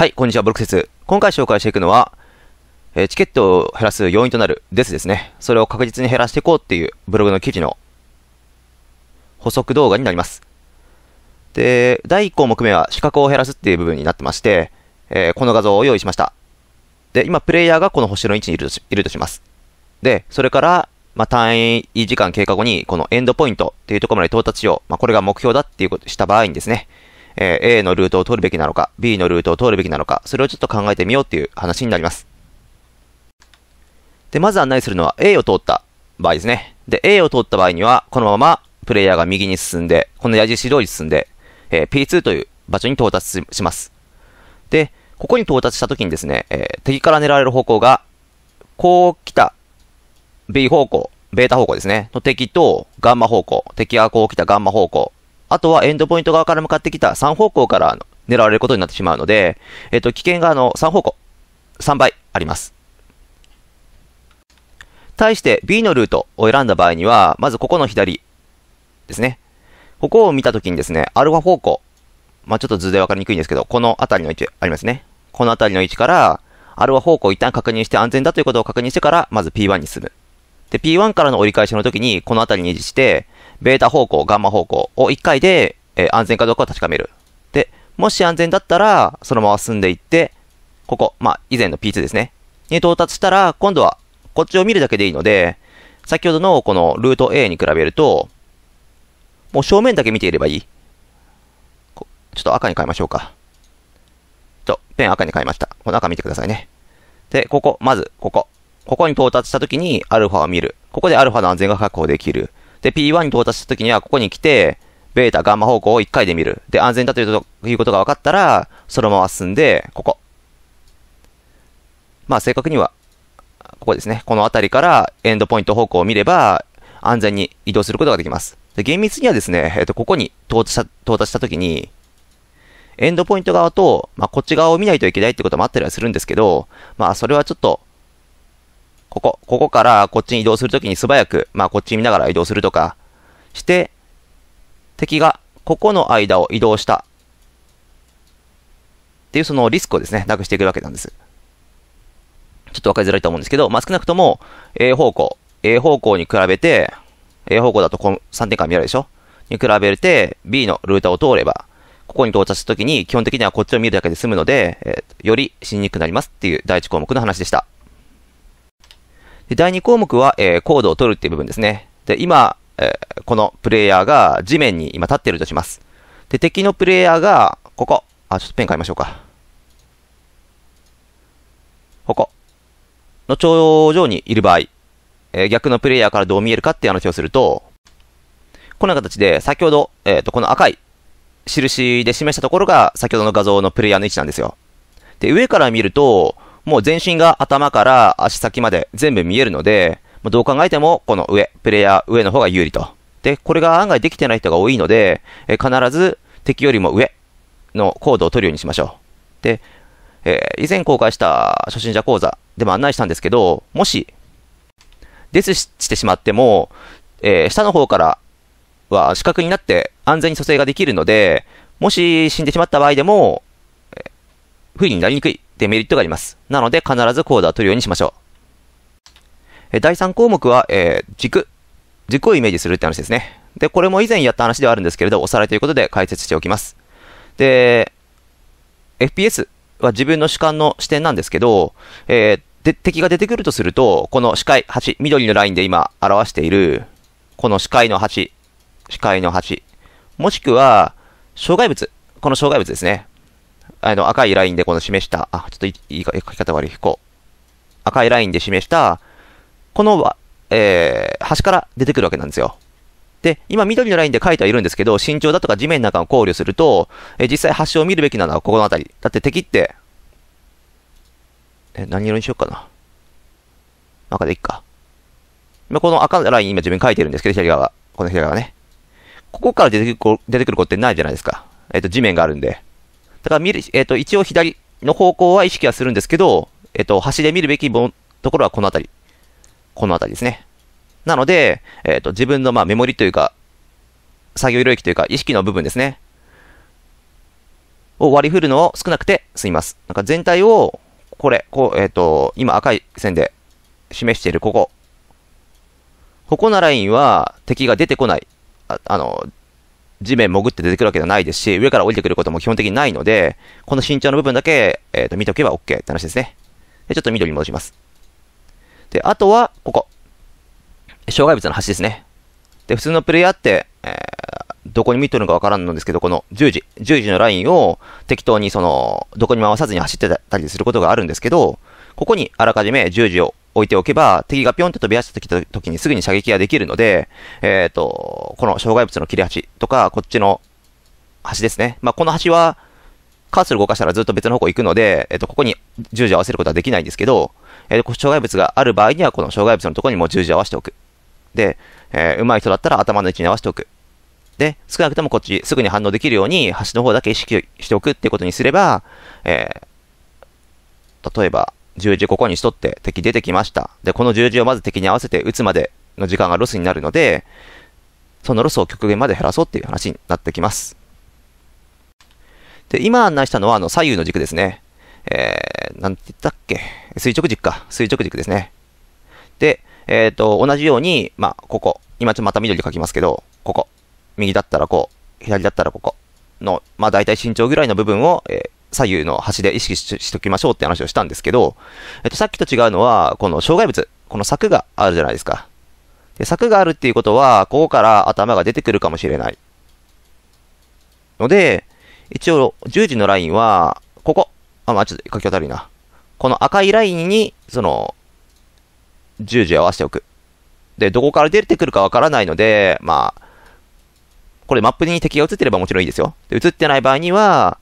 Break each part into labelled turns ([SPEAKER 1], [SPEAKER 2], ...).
[SPEAKER 1] はい、こんにちは、ブロック説。今回紹介していくのは、えチケットを減らす要因となるですですね。それを確実に減らしていこうっていうブログの記事の補足動画になります。で、第1項目目は資格を減らすっていう部分になってまして、えー、この画像を用意しました。で、今プレイヤーがこの星の位置にいるとしいるとします。で、それから、まあ、単位時間経過後にこのエンドポイントっていうところまで到達しよう。まあ、これが目標だっていうことした場合にですね、えー、A のルートを取るべきなのか、B のルートを取るべきなのか、それをちょっと考えてみようっていう話になります。で、まず案内するのは A を通った場合ですね。で、A を通った場合には、このままプレイヤーが右に進んで、この矢印通り進んで、えー、P2 という場所に到達します。で、ここに到達した時にですね、えー、敵から狙われる方向が、こう来た B 方向、ベータ方向ですね、の敵とガンマ方向、敵がこう来たガンマ方向あとはエンドポイント側から向かってきた3方向から狙われることになってしまうので、えっと、危険があの3方向、3倍あります。対して B のルートを選んだ場合には、まずここの左ですね。ここを見たときにですね、アルファ方向。まあ、ちょっと図でわかりにくいんですけど、この辺りの位置ありますね。この辺りの位置から、アルファ方向を一旦確認して安全だということを確認してから、まず P1 に進む。で、P1 からの折り返しの時に、この辺りに維持して、ベータ方向、ガンマ方向を1回で、えー、安全かどうかを確かめる。で、もし安全だったら、そのまま進んでいって、ここ、まあ、以前の P2 ですね。に到達したら、今度は、こっちを見るだけでいいので、先ほどのこのルート A に比べると、もう正面だけ見ていればいい。ちょっと赤に変えましょうか。ちょ、ペン赤に変えました。この赤見てくださいね。で、ここ、まず、ここ。ここに到達した時に、アルファを見る。ここでアルファの安全が確保できる。で、P1 に到達した時には、ここに来て、ベータ、ガンマ方向を1回で見る。で、安全だということが分かったら、そのまま進んで、ここ。まあ、正確には、ここですね。この辺りからエンドポイント方向を見れば、安全に移動することができます。で厳密にはですね、えっ、ー、と、ここに到達した、到達した時に、エンドポイント側と、まあ、こっち側を見ないといけないってこともあったりはするんですけど、まあ、それはちょっと、ここ、ここからこっちに移動するときに素早く、まあこっち見ながら移動するとかして、敵がここの間を移動したっていうそのリスクをですね、なくしていくわけなんです。ちょっとわかりづらいと思うんですけど、まあ少なくとも A 方向、A 方向に比べて、A 方向だとこの3点間見られるでしょに比べて B のルーターを通れば、ここに到達したときに基本的にはこっちを見るだけで済むので、えー、よりしにくくなりますっていう第一項目の話でした。で第2項目は、えー、コードを取るっていう部分ですね。で、今、えー、このプレイヤーが地面に今立ってるとします。で、敵のプレイヤーが、ここ。あ、ちょっとペン変えましょうか。ここ。の頂上にいる場合、えー、逆のプレイヤーからどう見えるかっていう話をすると、こんな形で、先ほど、えっ、ー、と、この赤い印で示したところが、先ほどの画像のプレイヤーの位置なんですよ。で、上から見ると、もう全身が頭から足先まで全部見えるので、どう考えてもこの上、プレイヤー上の方が有利と。で、これが案外できてない人が多いので、え必ず敵よりも上のコードを取るようにしましょう。で、えー、以前公開した初心者講座でも案内したんですけど、もし、デスしてしまっても、えー、下の方からは死角になって安全に蘇生ができるので、もし死んでしまった場合でも、不利になりにくいデメリットがあります。なので、必ずコードは取るようにしましょう。第3項目は、えー、軸。軸をイメージするって話ですね。で、これも以前やった話ではあるんですけれど、おさらいということで解説しておきます。で、FPS は自分の主観の視点なんですけど、えー、で、敵が出てくるとすると、この視界、8、緑のラインで今表している、この視界の8、視界の8、もしくは、障害物、この障害物ですね。あの、赤いラインでこの示した、あ、ちょっとい、いか、書き方悪い、こう。赤いラインで示した、この、えー、端から出てくるわけなんですよ。で、今緑のラインで書いてはいるんですけど、身長だとか地面なんかを考慮すると、えー、実際端を見るべきなのはここの辺り。だって敵って、え何色にしようかな。赤でいっか。今この赤のライン今自分書いてるんですけど、左側。この左側ね。ここから出てくる子ってないじゃないですか。えっ、ー、と、地面があるんで。だから見る、えっ、ー、と、一応左の方向は意識はするんですけど、えっ、ー、と、端で見るべきところはこの辺り。この辺りですね。なので、えっ、と、自分のまあメモリというか、作業領域というか、意識の部分ですね。を割り振るのを少なくて済みます。なんか全体を、これ、こう、えっ、ー、と、今赤い線で示しているここ。ここのラインは敵が出てこない。ああの、地面潜って出てくるわけではないですし、上から降りてくることも基本的にないので、この身長の部分だけ、えっ、ー、と、見とけば OK って話ですね。で、ちょっと緑に戻します。で、あとは、ここ。障害物の端ですね。で、普通のプレイヤーって、えー、どこに見とるのかわからんのですけど、この10時、10時のラインを適当にその、どこに回さずに走ってたりすることがあるんですけど、ここにあらかじめ10時を置いておけば、敵がピョンって飛び出した時にすぐに射撃ができるので、えっ、ー、と、この障害物の切れ端とか、こっちの端ですね。まあ、この端は、カーソル動かしたらずっと別の方向行くので、えっ、ー、と、ここに十字を合わせることはできないんですけど、えっ、ー、と、障害物がある場合には、この障害物のところにも十字を合わせておく。で、えー、上手い人だったら頭の位置に合わせておく。で、少なくともこっちすぐに反応できるように、端の方だけ意識しておくってことにすれば、えー、例えば、十字ここにしとって敵出てきました。で、この十字をまず敵に合わせて打つまでの時間がロスになるので、そのロスを極限まで減らそうっていう話になってきます。で、今案内したのはあの左右の軸ですね。えー、なんて言ったっけ垂直軸か。垂直軸ですね。で、えっ、ー、と、同じように、まあ、ここ。今ちょっとまた緑で書きますけど、ここ。右だったらこう。左だったらここ。の、まあ、大体身長ぐらいの部分を、えー、左右の端で意識しときましょうって話をしたんですけど、えっと、さっきと違うのは、この障害物、この柵があるじゃないですか。で柵があるっていうことは、ここから頭が出てくるかもしれない。ので、一応、10時のラインは、ここ。あ、まあ、ちょっと書き渡りな。この赤いラインに、その、10時合わせておく。で、どこから出てくるかわからないので、まあ、これマップに敵が映ってればもちろんいいですよ。で映ってない場合には、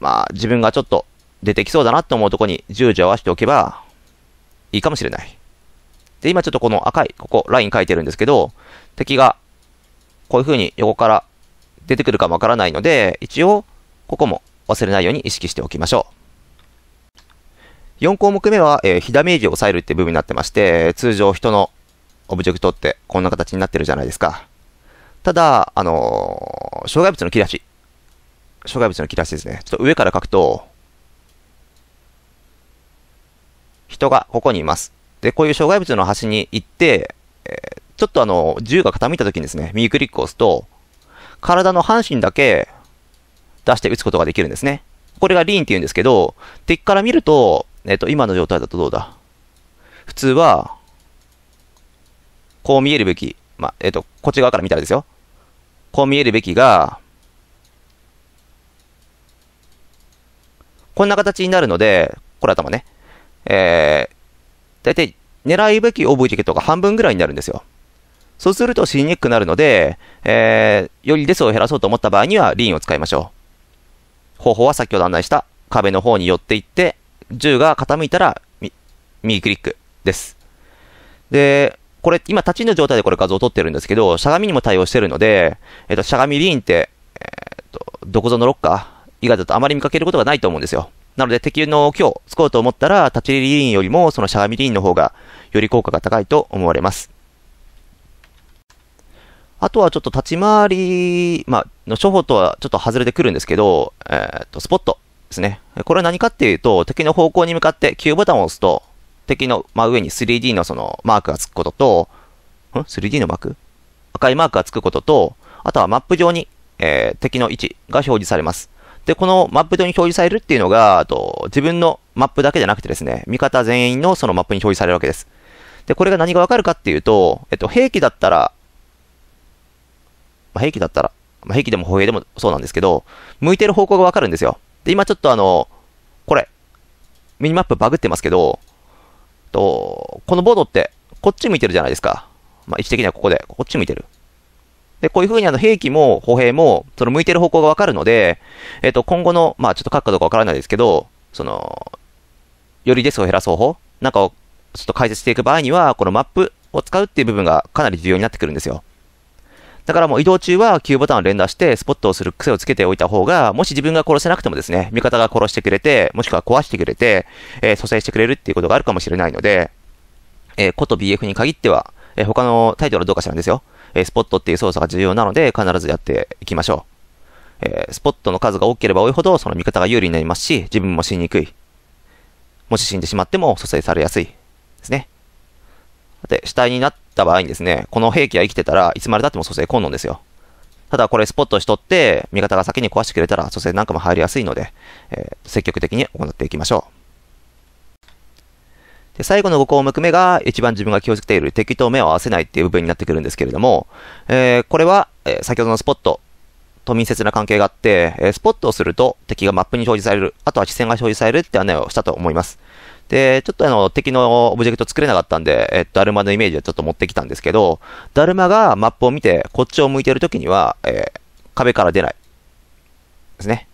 [SPEAKER 1] まあ、自分がちょっと出てきそうだなって思うとこに十字を合わせておけばいいかもしれない。で、今ちょっとこの赤い、ここ、ライン書いてるんですけど、敵がこういう風に横から出てくるかもわからないので、一応、ここも忘れないように意識しておきましょう。4項目目は、えー、火ダメージを抑えるって部分になってまして、通常人のオブジェクトってこんな形になってるじゃないですか。ただ、あのー、障害物の切れ足。障害物の切らしですね。ちょっと上から書くと、人がここにいます。で、こういう障害物の端に行って、えちょっとあの、銃が傾いた時にですね、右クリックを押すと、体の半身だけ出して撃つことができるんですね。これがリーンって言うんですけど、敵から見ると、えっと、今の状態だとどうだ普通は、こう見えるべき、まあ、えっと、こっち側から見たらですよ。こう見えるべきが、こんな形になるので、これ頭ね、えー、大体狙いべきオブジェクトが半分ぐらいになるんですよ。そうすると死ににくくなるので、えー、よりレスを減らそうと思った場合にはリーンを使いましょう。方法は先ほど案内した壁の方に寄っていって、銃が傾いたら右クリックです。で、これ今立ちの状態でこれ画像を撮ってるんですけど、しゃがみにも対応してるので、えっ、と、しゃがみリーンって、えっ、と、どこぞのロッカー、以外だとあまり見かけることがないと思うんですよ。なので敵の今日使おうと思ったら、立ち入りリーンよりもそのしゃがみリーンの方がより効果が高いと思われます。あとはちょっと立ち回り、まあ、の処方とはちょっと外れてくるんですけど、えっ、と、スポットですね。これは何かっていうと、敵の方向に向かって Q ボタンを押すと、敵の真上に 3D のそのマークがつくことと、ん ?3D のマーク赤いマークがつくことと、あとはマップ上に、えー、敵の位置が表示されます。で、このマップ上に表示されるっていうのが、あと、自分のマップだけじゃなくてですね、味方全員のそのマップに表示されるわけです。で、これが何がわかるかっていうと、えっと、兵器だったら、まあ、兵器だったら、まあ、兵器でも歩兵でもそうなんですけど、向いてる方向がわかるんですよ。で、今ちょっとあの、これ、ミニマップバグってますけど、と、このボードって、こっち向いてるじゃないですか。まあ、位置的にはここで、こっち向いてる。で、こういうふうにあの兵器も歩兵も、その向いてる方向がわかるので、えっ、と、今後の、まあちょっと書くかどうかわからないですけど、その、よりデスを減らす方法なんかをちょっと解説していく場合には、このマップを使うっていう部分がかなり重要になってくるんですよ。だからもう移動中は Q ボタンを連打して、スポットをする癖をつけておいた方が、もし自分が殺せなくてもですね、味方が殺してくれて、もしくは壊してくれて、えー、蘇生してくれるっていうことがあるかもしれないので、えー、こと BF に限っては、えー、他のタイトルはどうかしらんですよ。えスポットっていう操作が重要なので、必ずやっていきましょう。えスポットの数が多ければ多いほど、その味方が有利になりますし、自分も死ににくい。もし死んでしまっても蘇生されやすい。ですね。さて、死体になった場合にですね、この兵器が生きてたらいつまで経っても蘇生困難ですよ。ただこれスポットしとって、味方が先に壊してくれたら蘇生なんかも入りやすいので、えー、積極的に行っていきましょう。で、最後の5項目目が一番自分が気をつけている敵と目を合わせないっていう部分になってくるんですけれども、えー、これは、えー、先ほどのスポットと密接な関係があって、えー、スポットをすると敵がマップに表示される、あとは視線が表示されるって案内をしたと思います。で、ちょっとあの、敵のオブジェクト作れなかったんで、えっと、ダルマのイメージをちょっと持ってきたんですけど、ダルマがマップを見て、こっちを向いてるときには、えー、壁から出ない。ですね。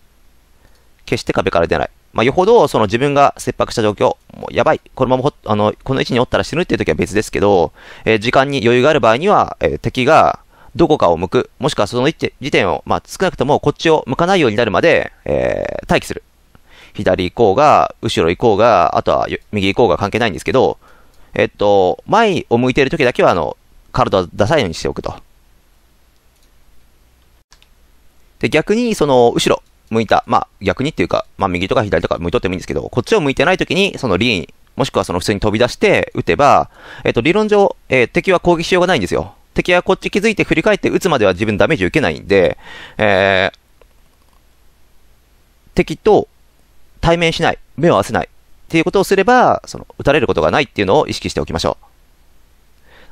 [SPEAKER 1] 決して壁から出ない。まあ、よほど、その自分が切迫した状況、もうやばい、このままほ、あの、この位置におったら死ぬっていう時は別ですけど、えー、時間に余裕がある場合には、えー、敵が、どこかを向く、もしくはその時点を、まあ、少なくともこっちを向かないようになるまで、えー、待機する。左行こうが、後ろ行こうが、あとは右行こうが関係ないんですけど、えっと、前を向いている時だけは、あの、体を出さないようにしておくと。で、逆に、その、後ろ、向いた、まあ逆にっていうか、まあ右とか左とか向いとってもいいんですけど、こっちを向いてない時に、そのリーン、もしくはその普通に飛び出して撃てば、えっ、と、理論上、えー、敵は攻撃しようがないんですよ。敵はこっち気づいて振り返って撃つまでは自分ダメージ受けないんで、えー、敵と対面しない、目を合わせないっていうことをすれば、その撃たれることがないっていうのを意識しておきましょ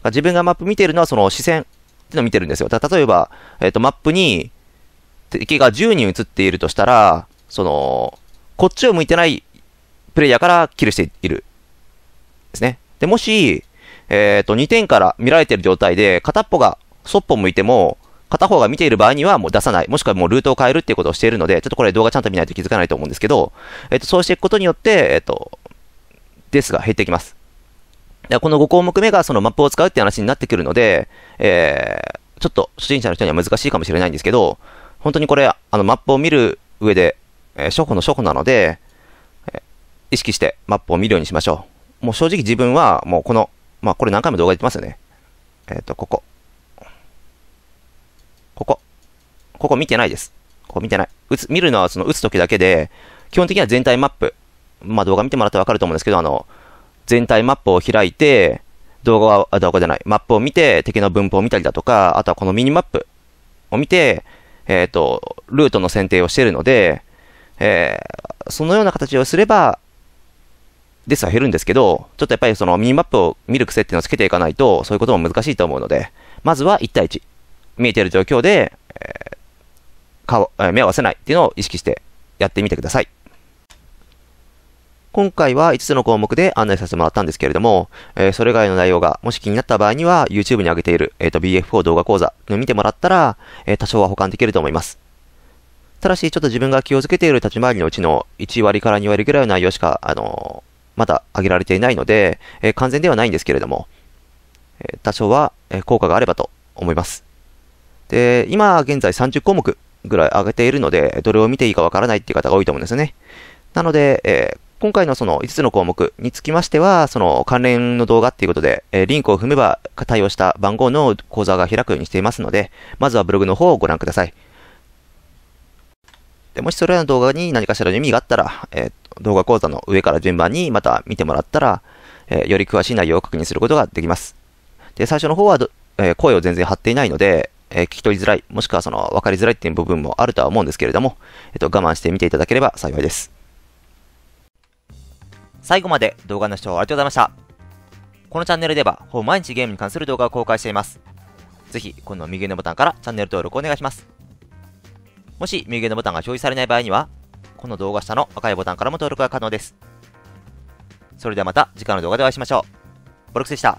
[SPEAKER 1] う。自分がマップ見ているのはその視線っていうのを見てるんですよ。例えば、えっ、ー、と、マップに、敵が10人映っているとしたら、その、こっちを向いてないプレイヤーからキルしている。ですね。で、もし、えっ、ー、と、2点から見られている状態で、片っぽがそっぽ向いても、片方が見ている場合にはもう出さない。もしくはもうルートを変えるっていうことをしているので、ちょっとこれ動画ちゃんと見ないと気づかないと思うんですけど、えっ、ー、と、そうしていくことによって、えっ、ー、と、ですが減ってきます。でこの5項目目がそのマップを使うって話になってくるので、えー、ちょっと初心者の人には難しいかもしれないんですけど、本当にこれ、あの、マップを見る上で、えー、初歩の初歩なので、えー、意識してマップを見るようにしましょう。もう正直自分は、もうこの、まあ、これ何回も動画で言ってますよね。えっ、ー、と、ここ。ここ。ここ見てないです。ここ見てない。打つ、見るのはその打つ時だけで、基本的には全体マップ。まあ、動画見てもらったらわかると思うんですけど、あの、全体マップを開いて、動画は、動画じゃない、マップを見て、敵の分布を見たりだとか、あとはこのミニマップを見て、えっ、ー、と、ルートの選定をしているので、えー、そのような形をすれば、ですは減るんですけど、ちょっとやっぱりそのミニマップを見る癖っていうのをつけていかないと、そういうことも難しいと思うので、まずは1対1。見えている状況で、えー、顔、目を合わせないっていうのを意識してやってみてください。今回は5つの項目で案内させてもらったんですけれども、えー、それ以外の内容がもし気になった場合には YouTube に上げている、えっ、ー、と BF4 動画講座の見てもらったら、えー、多少は保管できると思います。ただし、ちょっと自分が気をつけている立ち回りのうちの1割から2割ぐらいの内容しか、あのまだ上げられていないので、え完全ではないんですけれども、え多少は、え効果があればと思います。で、今現在30項目ぐらい上げているので、どれを見ていいかわからないっていう方が多いと思うんですよね。なので、えー、今回のその5つの項目につきましては、その関連の動画っていうことで、えリンクを踏めば対応した番号の講座が開くようにしていますので、まずはブログの方をご覧ください。でもしそれらの動画に何かしらの意味があったら、えー、動画講座の上から順番にまた見てもらったら、えー、より詳しい内容を確認することができます。で、最初の方はえー、声を全然張っていないので、え聞き取りづらい、もしくはその分かりづらいっていう部分もあるとは思うんですけれども、えっ、と、我慢して見ていただければ幸いです。最後まで動画の視聴ありがとうございました。このチャンネルでは、ほぼ毎日ゲームに関する動画を公開しています。ぜひ、この右上のボタンからチャンネル登録お願いします。もし、右上のボタンが表示されない場合には、この動画下の赤いボタンからも登録が可能です。それではまた次回の動画でお会いしましょう。ボルクスでした。